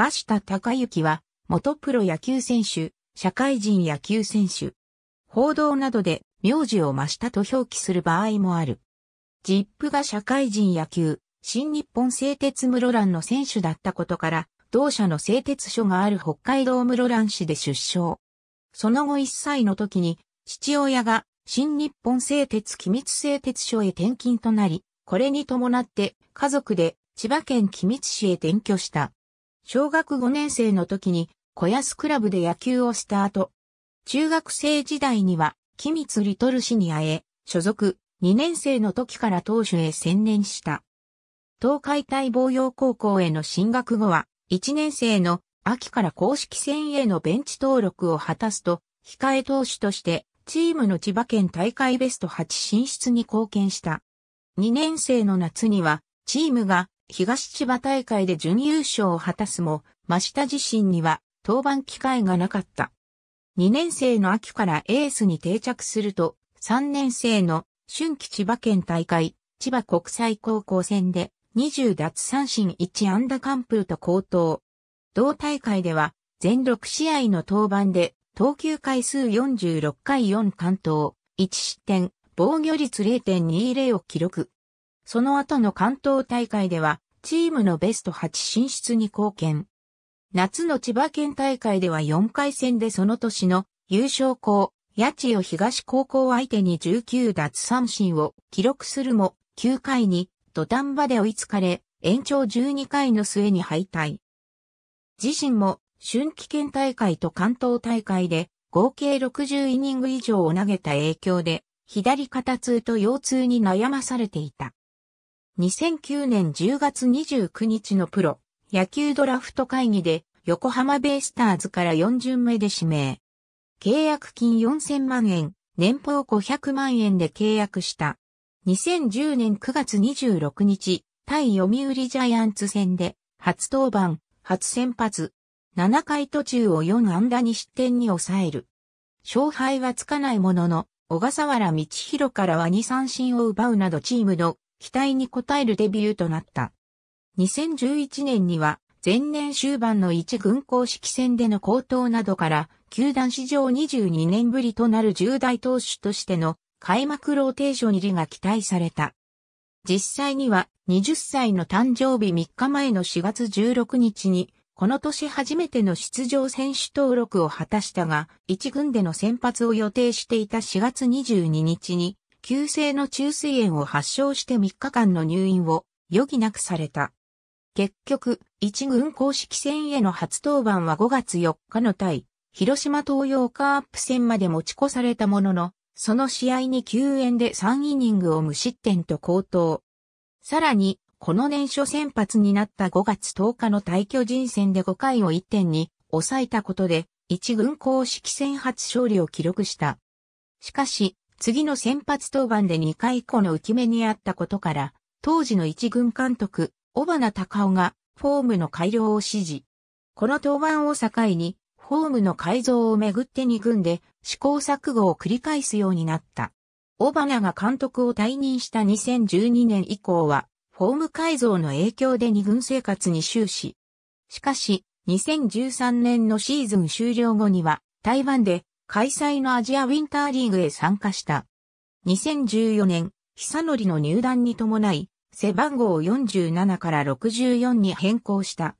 真下隆之は、元プロ野球選手、社会人野球選手。報道などで、名字を真下と表記する場合もある。ジップが社会人野球、新日本製鉄室蘭の選手だったことから、同社の製鉄所がある北海道室蘭市で出生。その後1歳の時に、父親が新日本製鉄機密製鉄所へ転勤となり、これに伴って家族で千葉県機密市へ転居した。小学5年生の時に小安クラブで野球をスタート。中学生時代には、君津リトル氏に会え、所属、2年生の時から投手へ専念した。東海大防洋高校への進学後は、1年生の秋から公式戦へのベンチ登録を果たすと、控え投手としてチームの千葉県大会ベスト8進出に貢献した。2年生の夏には、チームが東千葉大会で準優勝を果たすも、真下自身には登板機会がなかった。2年生の秋からエースに定着すると、3年生の春季千葉県大会、千葉国際高校戦で20奪三振1安打完封と高騰。同大会では全6試合の登板で投球回数46回4完投、1失点、防御率0.20を記録。その後の関東大会では、チームのベスト8進出に貢献。夏の千葉県大会では4回戦でその年の優勝校、八千代東高校相手に19奪三振を記録するも、9回に土壇場で追いつかれ、延長12回の末に敗退。自身も春季県大会と関東大会で合計60イニング以上を投げた影響で、左肩痛と腰痛に悩まされていた。2009年10月29日のプロ野球ドラフト会議で横浜ベイスターズから4巡目で指名。契約金4000万円、年俸500万円で契約した。2010年9月26日、対読売ジャイアンツ戦で、初登板、初先発。7回途中を4安打に失点に抑える。勝敗はつかないものの、小笠原道弘からは2三振を奪うなどチームの期待に応えるデビューとなった。2011年には、前年終盤の一軍公式戦での高騰などから、球団史上22年ぶりとなる重大投手としての開幕ローテーション入りが期待された。実際には20歳の誕生日3日前の4月16日に、この年初めての出場選手登録を果たしたが、一軍での先発を予定していた4月22日に、急性の虫水炎を発症して3日間の入院を余儀なくされた。結局、一軍公式戦への初登板は5月4日の対、広島東洋カープ戦まで持ち越されたものの、その試合に救援で3イニングを無失点と高騰。さらに、この年初先発になった5月10日の退去人戦で5回を1点に抑えたことで、一軍公式戦初勝利を記録した。しかし、次の先発登板で2回以降の浮き目にあったことから、当時の一軍監督、小花隆夫が、フォームの改良を指示。この登板を境に、フォームの改造をめぐって2軍で試行錯誤を繰り返すようになった。小花が監督を退任した2012年以降は、フォーム改造の影響で2軍生活に終始。しかし、2013年のシーズン終了後には、台湾で開催のアジアウィンターリーグへ参加した。2014年、久則の入団に伴い、背番号47から64に変更した。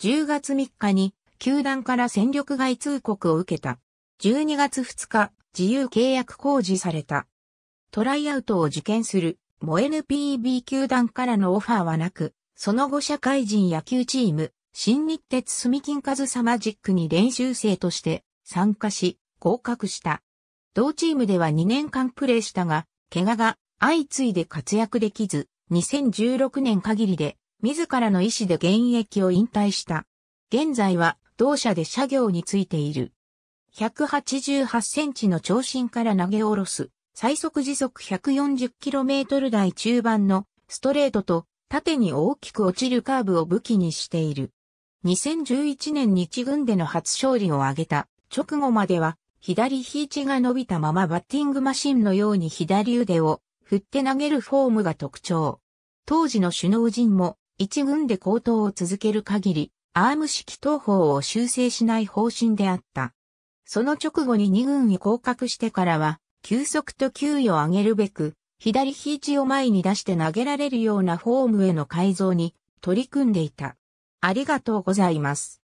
10月3日に、球団から戦力外通告を受けた。12月2日、自由契約公示された。トライアウトを受験する、も NPB 球団からのオファーはなく、その後社会人野球チーム、新日鉄住金カズサマジックに練習生として参加し、合格した。同チームでは2年間プレーしたが、怪我が相次いで活躍できず、2016年限りで、自らの意思で現役を引退した。現在は、同社で社業についている。188センチの長身から投げ下ろす、最速時速1 4 0トル台中盤のストレートと縦に大きく落ちるカーブを武器にしている。2011年日軍での初勝利を挙げた直後までは左肘が伸びたままバッティングマシンのように左腕を振って投げるフォームが特徴。当時の首脳陣も一軍で高騰を続ける限り、アーム式投法を修正しない方針であった。その直後に二軍に降格してからは、球速と給与を上げるべく、左肘を前に出して投げられるようなフォームへの改造に取り組んでいた。ありがとうございます。